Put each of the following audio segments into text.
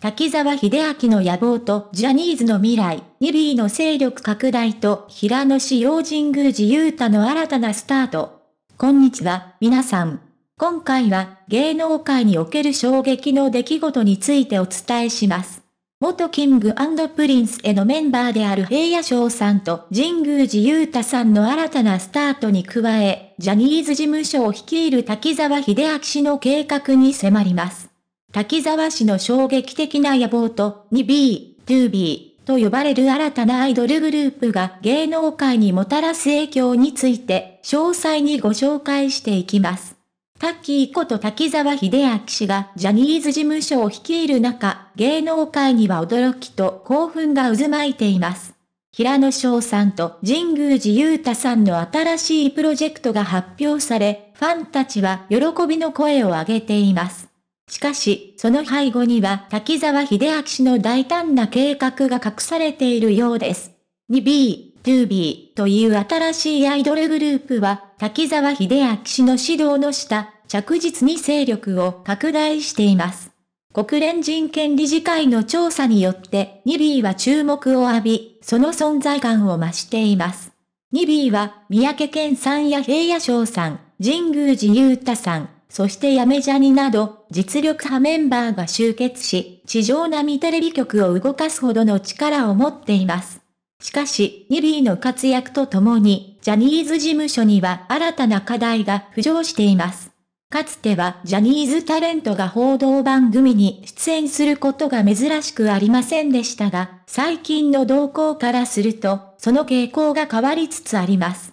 滝沢秀明の野望とジャニーズの未来、ニビーの勢力拡大と平野志陽神宮寺雄太の新たなスタート。こんにちは、皆さん。今回は芸能界における衝撃の出来事についてお伝えします。元キングプリンスへのメンバーである平野翔さんと神宮寺雄太さんの新たなスタートに加え、ジャニーズ事務所を率いる滝沢秀明氏の計画に迫ります。滝沢氏の衝撃的な野望と 2B、2B と呼ばれる新たなアイドルグループが芸能界にもたらす影響について詳細にご紹介していきます。タッキーこと滝沢秀明氏がジャニーズ事務所を率いる中、芸能界には驚きと興奮が渦巻いています。平野翔さんと神宮寺勇太さんの新しいプロジェクトが発表され、ファンたちは喜びの声を上げています。しかし、その背後には滝沢秀明氏の大胆な計画が隠されているようです。2B、2B という新しいアイドルグループは、滝沢秀明氏の指導の下、着実に勢力を拡大しています。国連人権理事会の調査によって、2B は注目を浴び、その存在感を増しています。2B は、三宅健さんや平野翔さん、神宮寺勇太さん、そしてやめジャニなど、実力派メンバーが集結し、地上並みテレビ局を動かすほどの力を持っています。しかし、ニビーの活躍とともに、ジャニーズ事務所には新たな課題が浮上しています。かつてはジャニーズタレントが報道番組に出演することが珍しくありませんでしたが、最近の動向からすると、その傾向が変わりつつあります。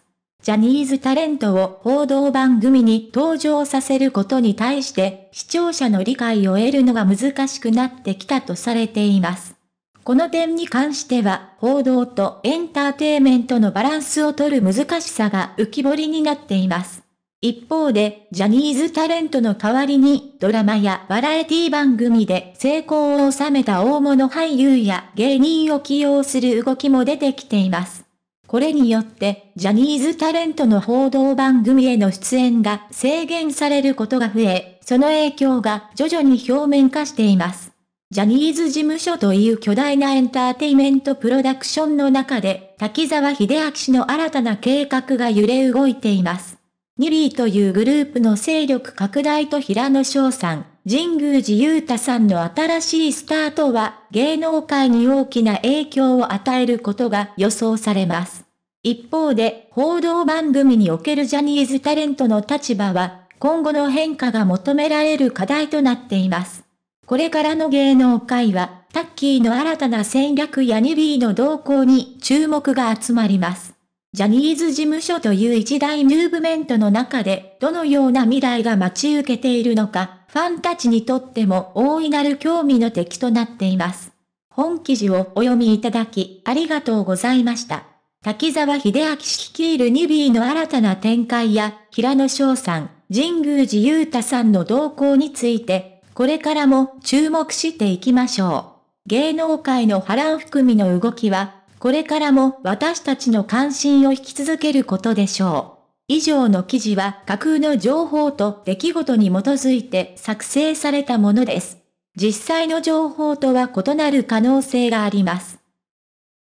ジャニーズタレントを報道番組に登場させることに対して視聴者の理解を得るのが難しくなってきたとされています。この点に関しては報道とエンターテイメントのバランスを取る難しさが浮き彫りになっています。一方で、ジャニーズタレントの代わりに、ドラマやバラエティ番組で成功を収めた大物俳優や芸人を起用する動きも出てきています。これによって、ジャニーズタレントの報道番組への出演が制限されることが増え、その影響が徐々に表面化しています。ジャニーズ事務所という巨大なエンターテイメントプロダクションの中で、滝沢秀明氏の新たな計画が揺れ動いています。ニリーというグループの勢力拡大と平野翔さん、神宮寺勇太さんの新しいスタートは芸能界に大きな影響を与えることが予想されます。一方で、報道番組におけるジャニーズタレントの立場は、今後の変化が求められる課題となっています。これからの芸能界は、タッキーの新たな戦略やニビーの動向に注目が集まります。ジャニーズ事務所という一大ムーブメントの中で、どのような未来が待ち受けているのか、ファンたちにとっても大いなる興味の敵となっています。本記事をお読みいただき、ありがとうございました。滝沢秀明率いるニビーの新たな展開や、平野翔さん、神宮寺勇太さんの動向について、これからも注目していきましょう。芸能界の波乱含みの動きは、これからも私たちの関心を引き続けることでしょう。以上の記事は架空の情報と出来事に基づいて作成されたものです。実際の情報とは異なる可能性があります。